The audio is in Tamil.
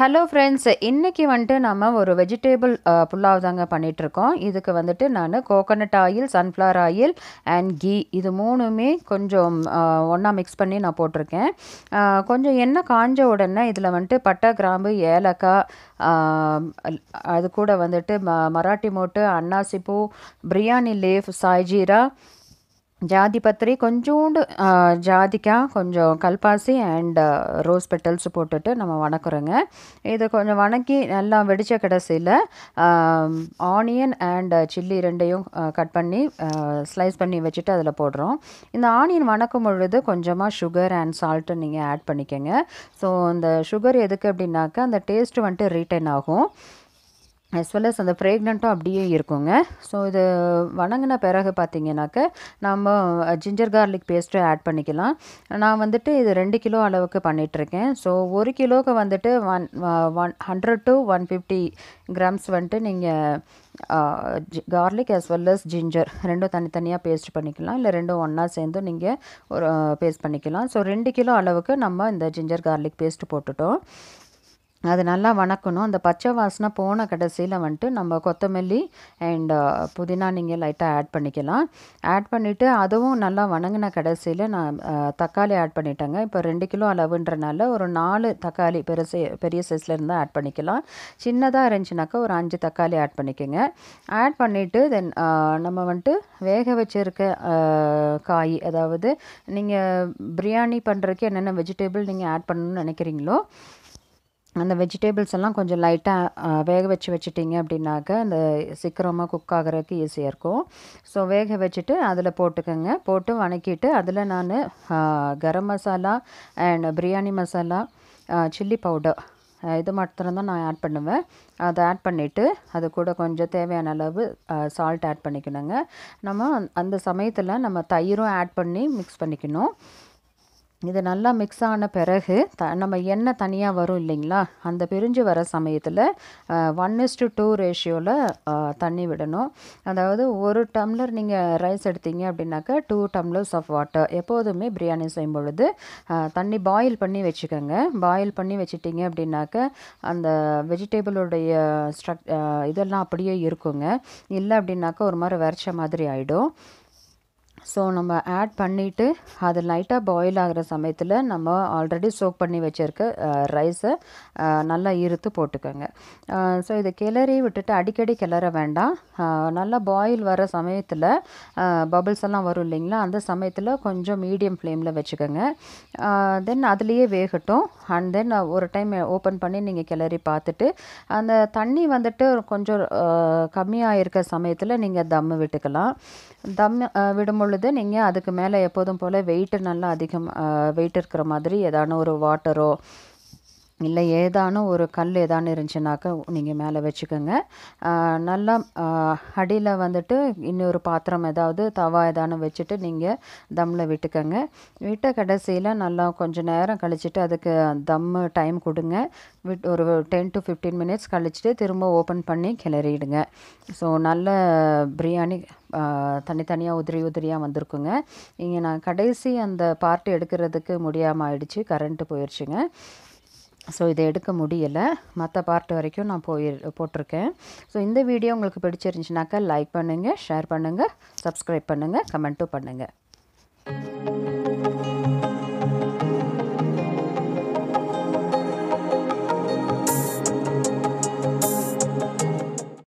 ஹலோ ஃப்ரெண்ட்ஸ் இன்றைக்கி வந்துட்டு நம்ம ஒரு வெஜிடேபிள் புல்லாவ் தாங்க பண்ணிகிட்ருக்கோம் இதுக்கு வந்துட்டு நான் coconut oil sunflower oil and ghee இது மூணுமே கொஞ்சம் ஒன்றா மிக்ஸ் பண்ணி நான் போட்டிருக்கேன் கொஞ்சம் எண்ணெய் காஞ்ச உடனே இதில் வந்துட்டு பட்டை கிராம்பு ஏலக்காய் அது கூட வந்துட்டு ம மராட்டி மோட்டு அன்னாசிப்பூ பிரியாணி லீஃப் சாய்ஜீரா ஜாதி பத்திரி கொஞ்சோண்டு ஜாதிக்காக கொஞ்சம் கல்பாசி அண்ட் ரோஸ் பெட்டல்ஸ் போட்டுட்டு நம்ம வணக்குறோங்க இது கொஞ்சம் வணக்கி நல்லா வெடித்த கடைசியில் ஆனியன் அண்ட் சில்லி ரெண்டையும் கட் பண்ணி ஸ்லைஸ் பண்ணி வச்சுட்டு அதில் போடுறோம் இந்த ஆனியன் வணக்கும் பொழுது கொஞ்சமாக சுகர் அண்ட் சால்ட்டு நீங்கள் ஆட் பண்ணிக்கோங்க ஸோ இந்த சுகர் எதுக்கு அப்படின்னாக்கா அந்த டேஸ்ட்டு வந்துட்டு ரீட்டைன் ஆகும் அஸ் வெல் அஸ் அந்த ஃப்ரேக்னண்ட்டும் அப்படியே இருக்குங்க ஸோ இது வணங்கின பிறகு பார்த்தீங்கன்னாக்க நம்ம ஜிஞ்சர் கார்லிக் பேஸ்ட்டு ஆட் பண்ணிக்கலாம் நான் வந்துட்டு இது ரெண்டு கிலோ அளவுக்கு பண்ணிகிட்ருக்கேன் ஸோ ஒரு கிலோவுக்கு வந்துட்டு one one hundred to one fifty grams வந்துட்டு நீங்கள் garlic as well as ginger ரெண்டும் தனித்தனியாக பேஸ்ட் பண்ணிக்கலாம் இல்லை ரெண்டும் ஒன்றா சேர்ந்து நீங்கள் ஒரு பேஸ்ட் பண்ணிக்கலாம் ஸோ ரெண்டு கிலோ அளவுக்கு நம்ம இந்த ஜிஞ்சர் கார்லிக் பேஸ்ட்டு போட்டுட்டோம் அது நல்லா வணக்கணும் அந்த பச்சை வாசனை போன கடைசியில் வந்துட்டு நம்ம கொத்தமல்லி அண்ட் uh, புதினா நீங்கள் லைட்டாக ஆட் பண்ணிக்கலாம் ஆட் பண்ணிவிட்டு அதுவும் நல்லா வணங்கின கடைசியில் நான் uh, தக்காளி ஆட் பண்ணிட்டேங்க இப்போ ரெண்டு கிலோ அளவுன்றனால ஒரு நாலு தக்காளி பெருசு பெரிய சைஸில் இருந்தால் ஆட் பண்ணிக்கலாம் சின்னதாக இருந்துச்சுனாக்கா ஒரு அஞ்சு தக்காளி ஆட் பண்ணிக்கோங்க ஆட் பண்ணிவிட்டு தென் uh, நம்ம வந்துட்டு வேக வச்சுருக்க காய் அதாவது நீங்கள் பிரியாணி பண்ணுறதுக்கு என்னென்ன வெஜிடேபிள் நீங்கள் ஆட் பண்ணணும்னு நினைக்கிறீங்களோ அந்த வெஜிடபிள்ஸ் எல்லாம் கொஞ்சம் லைட்டாக வேக வச்சு வச்சுட்டிங்க அப்படின்னாக்க அந்த சீக்கிரமாக குக் ஆகிறதுக்கு ஈஸியாக இருக்கும் ஸோ வேக வச்சுட்டு அதில் போட்டுக்கோங்க போட்டு வணக்கிட்டு அதில் நான் garam masala and biryani masala chilli powder இது மட்டும்தான் நான் ஆட் பண்ணுவேன் அதை ஆட் பண்ணிவிட்டு அது கூட கொஞ்சம் தேவையான அளவு சால்ட் ஆட் பண்ணிக்கணுங்க நம்ம அந்த சமயத்தில் நம்ம தயிரும் ஆட் பண்ணி மிக்ஸ் பண்ணிக்கணும் இது நல்லா மிக்ஸ் ஆன பிறகு த நம்ம எண்ணெய் தனியாக வரும் இல்லைங்களா அந்த பிரிஞ்சு வர சமயத்தில் ஒன் டு டூ ரேஷியோவில் தண்ணி விடணும் அதாவது ஒரு டம்ளர் நீங்கள் ரைஸ் எடுத்தீங்க அப்படின்னாக்கா டூ டம்ளர்ஸ் ஆஃப் வாட்டர் எப்போதுமே பிரியாணி செய்யும் பொழுது தண்ணி பாயில் பண்ணி வச்சுக்கோங்க பாயில் பண்ணி வச்சுட்டிங்க அப்படின்னாக்கா அந்த வெஜிடேபிளுடைய ஸ்ட்ரக் இதெல்லாம் அப்படியே இருக்குங்க இல்லை அப்படின்னாக்கா ஒரு மாதிரி வரைச்ச மாதிரி ஆகிடும் ஸோ நம்ம ஆட் பண்ணிவிட்டு அது லைட்டாக பாயில் ஆகிற சமயத்தில் நம்ம ஆல்ரெடி சோக் பண்ணி வச்சுருக்க ரைஸை நல்லா இருத்து போட்டுக்கோங்க ஸோ இதை கிளறி விட்டுட்டு அடிக்கடி கிளற வேண்டாம் நல்லா பாயில் வர சமயத்தில் பபுள்ஸ் எல்லாம் வரும் இல்லைங்களா அந்த சமயத்தில் கொஞ்சம் மீடியம் ஃப்ளேமில் வச்சுக்கோங்க தென் அதுலேயே வேகட்டும் அண்ட் தென் ஒரு டைம் ஓப்பன் பண்ணி நீங்கள் கிளறி பார்த்துட்டு அந்த தண்ணி வந்துட்டு கொஞ்சம் கம்மியாக இருக்க சமயத்தில் நீங்கள் தம்மு விட்டுக்கலாம் தம் விடும்பொழுது பொழுது நீங்கள் அதுக்கு மேலே எப்போதும் போல் வெயிட்டு நல்லா அதிகம் வெயிட் இருக்கிற மாதிரி ஏதான ஒரு வாட்டரோ இல்லை ஏதானும் ஒரு கல் ஏதானு இருந்துச்சுனாக்கா நீங்கள் மேலே வச்சுக்கோங்க நல்லா அடியில் வந்துட்டு இன்னொரு பாத்திரம் ஏதாவது தவா ஏதானு வச்சுட்டு நீங்கள் தம்மில் விட்டுக்கோங்க விட்ட கடைசியில் நல்லா கொஞ்சம் நேரம் கழிச்சுட்டு அதுக்கு தம்மு டைம் கொடுங்க விட் ஒரு டென் டு ஃபிஃப்டீன் மினிட்ஸ் கழிச்சிட்டு திரும்ப ஓப்பன் பண்ணி கிளறிடுங்க ஸோ நல்ல பிரியாணி தனித்தனியாக உதிரி உதிரியாக வந்திருக்குங்க இங்கே நான் கடைசி அந்த பார்ட்டி எடுக்கிறதுக்கு முடியாமல் ஆயிடுச்சு கரண்ட்டு போயிடுச்சுங்க ஸோ இதை எடுக்க முடியலை மற்ற பார்ட் வரைக்கும் நான் போய் போட்டிருக்கேன் ஸோ இந்த வீடியோ உங்களுக்கு பிடிச்சிருந்துச்சுனாக்கா லைக் பண்ணுங்கள் ஷேர் பண்ணுங்கள் சப்ஸ்கிரைப் பண்ணுங்கள் கமெண்ட்டும் பண்ணுங்கள்